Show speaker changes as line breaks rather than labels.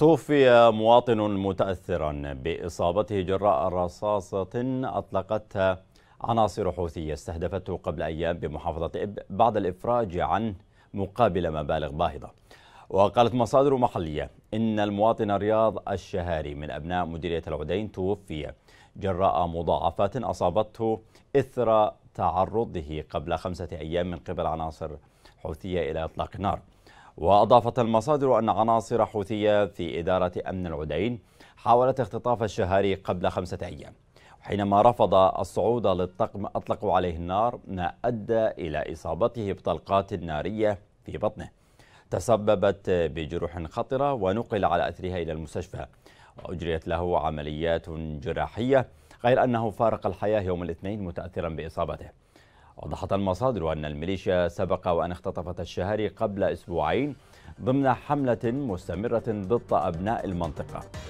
توفي مواطن متأثرا بإصابته جراء رصاصة أطلقتها عناصر حوثية استهدفته قبل أيام بمحافظة إب بعد الإفراج عنه مقابل مبالغ باهظة وقالت مصادر محلية إن المواطن رياض الشهاري من أبناء مديرية العدين توفي جراء مضاعفات أصابته إثر تعرضه قبل خمسة أيام من قبل عناصر حوثية إلى إطلاق نار وأضافت المصادر أن عناصر حوثية في إدارة أمن العدين حاولت اختطاف الشهاري قبل خمسة أيام حينما رفض الصعود للطقم أطلقوا عليه النار ما أدى إلى إصابته بطلقات نارية في بطنه تسببت بجروح خطرة ونقل على أثرها إلى المستشفى وأجريت له عمليات جراحية غير أنه فارق الحياة يوم الاثنين متأثرا بإصابته وضحت المصادر أن الميليشيا سبق وأن اختطفت الشهري قبل أسبوعين ضمن حملة مستمرة ضد أبناء المنطقة